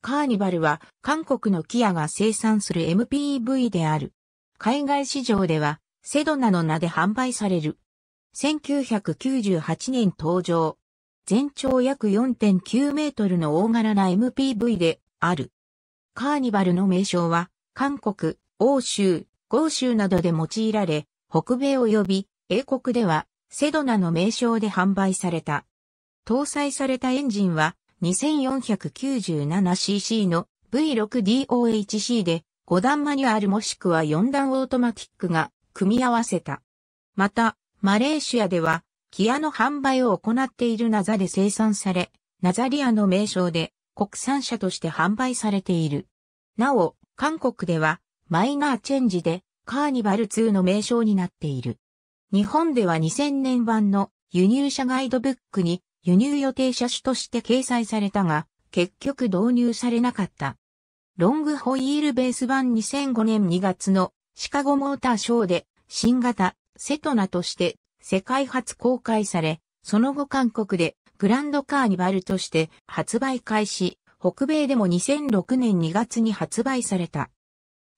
カーニバルは韓国のキアが生産する MPV である。海外市場ではセドナの名で販売される。1998年登場。全長約4.9メートルの大柄な MPV である。カーニバルの名称は韓国、欧州、豪州などで用いられ、北米及び英国ではセドナの名称で販売された。搭載されたエンジンは 2497cc の V6DOHC で5段マニュアルもしくは4段オートマティックが組み合わせた。また、マレーシアでは、キアの販売を行っているナザで生産され、ナザリアの名称で国産車として販売されている。なお、韓国ではマイナーチェンジでカーニバル2の名称になっている。日本では2000年版の輸入車ガイドブックに輸入予定車種として掲載されたが、結局導入されなかった。ロングホイールベース版2005年2月のシカゴモーターショーで新型セトナとして世界初公開され、その後韓国でグランドカーニバルとして発売開始、北米でも2006年2月に発売された。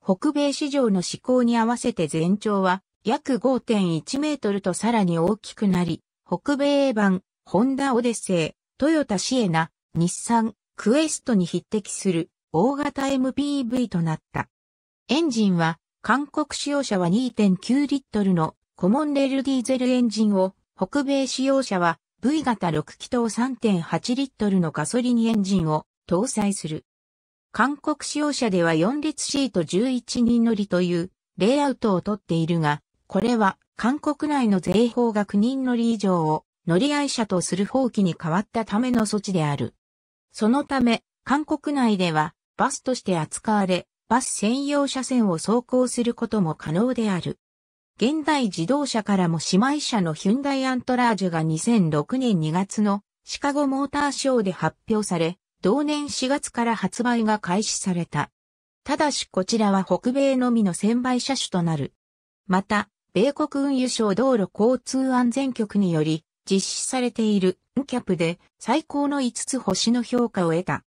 北米市場の施行に合わせて全長は約5.1メートルとさらに大きくなり、北米版ホンダオデッセイ、トヨタシエナ、日産、クエストに匹敵する大型 MPV となった。エンジンは韓国使用者は2.9リットルのコモンレールディーゼルエンジンを、北米使用者は V 型6気筒3.8リットルのガソリンエンジンを搭載する。韓国使用者では4列シート11人乗りというレイアウトをとっているが、これは韓国内の税法が9人乗り以上を乗り合い者とする放棄に変わったための措置である。そのため、韓国内ではバスとして扱われ、バス専用車線を走行することも可能である。現代自動車からも姉妹車のヒュンダイアントラージュが2006年2月のシカゴモーターショーで発表され、同年4月から発売が開始された。ただしこちらは北米のみの専売車種となる。また、米国運輸省道路交通安全局により、実施されているキャップで最高の5つ星の評価を得た。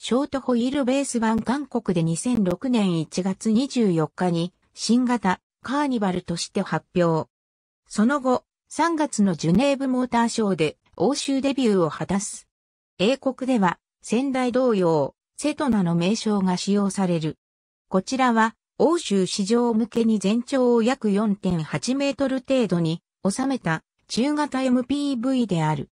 ショートホイールベース版韓国で2006年1月24日に新型カーニバルとして発表。その後、3月のジュネーブモーターショーで欧州デビューを果たす。英国では仙台同様、セトナの名称が使用される。こちらは欧州市場向けに全長を約4.8メートル程度に収めた中型 MPV である。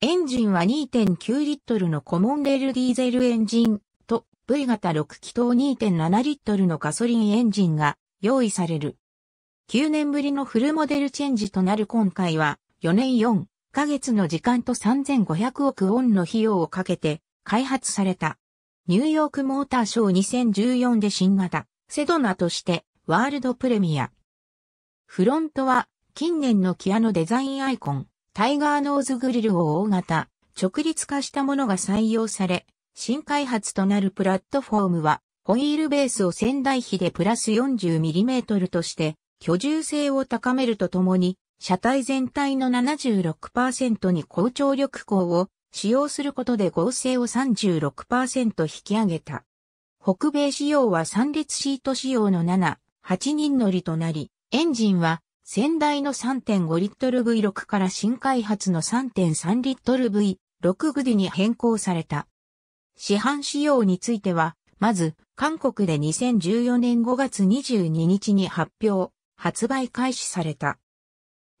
エンジンは2.9リットルのコモンレールディーゼルエンジンと V 型6気筒2.7リットルのガソリンエンジンが用意される。9年ぶりのフルモデルチェンジとなる今回は4年4ヶ月の時間と3500億ウォンの費用をかけて開発された。ニューヨークモーターショー2014で新型セドナとしてワールドプレミア。フロントは近年のキアのデザインアイコン、タイガーノーズグリルを大型、直立化したものが採用され、新開発となるプラットフォームは、ホイールベースを仙台比でプラス 40mm として、居住性を高めるとともに、車体全体の76%に高張力鋼を使用することで合成を36%引き上げた。北米仕様は3列シート仕様の7、8人乗りとなり、エンジンは先代の3.5リットル V6 から新開発の3.3リットル V6 グディに変更された。市販仕様については、まず、韓国で2014年5月22日に発表、発売開始された。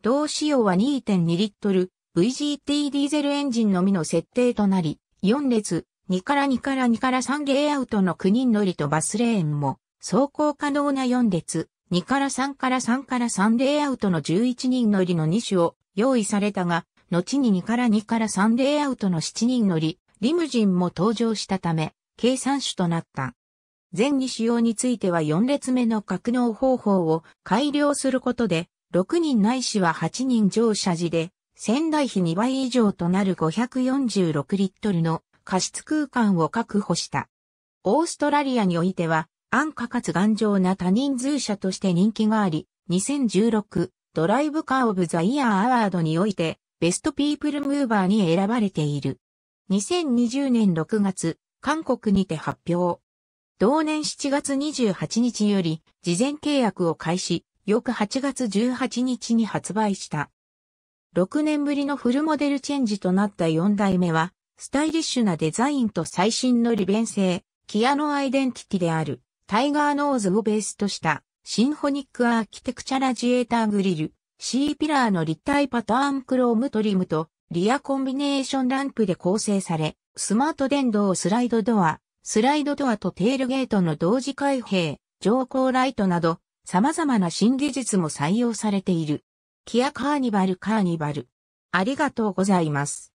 同仕様は2.2リットル VGT ディーゼルエンジンのみの設定となり、4列、2から2から2から3ゲイアウトの9人乗りとバスレーンも、走行可能な4列、2から3から3から3レイアウトの11人乗りの2種を用意されたが、後に2から2から3レイアウトの7人乗り、リムジンも登場したため、計算種となった。前に使用については4列目の格納方法を改良することで、6人ないしは8人乗車時で、仙台比2倍以上となる546リットルの加湿空間を確保した。オーストラリアにおいては、安価かつ頑丈な多人数車として人気があり、2016ドライブカーオブザイヤーアワードにおいて、ベストピープルムーバーに選ばれている。2020年6月、韓国にて発表。同年7月28日より、事前契約を開始、翌8月18日に発売した。6年ぶりのフルモデルチェンジとなった4代目は、スタイリッシュなデザインと最新の利便性、キアのアイデンティティである。タイガーノーズをベースとしたシンフォニックアーキテクチャラジエーターグリル、C ピラーの立体パターンクロームトリムとリアコンビネーションランプで構成され、スマート電動スライドドア、スライドドアとテールゲートの同時開閉、乗降ライトなど、様々な新技術も採用されている。キアカーニバルカーニバル。ありがとうございます。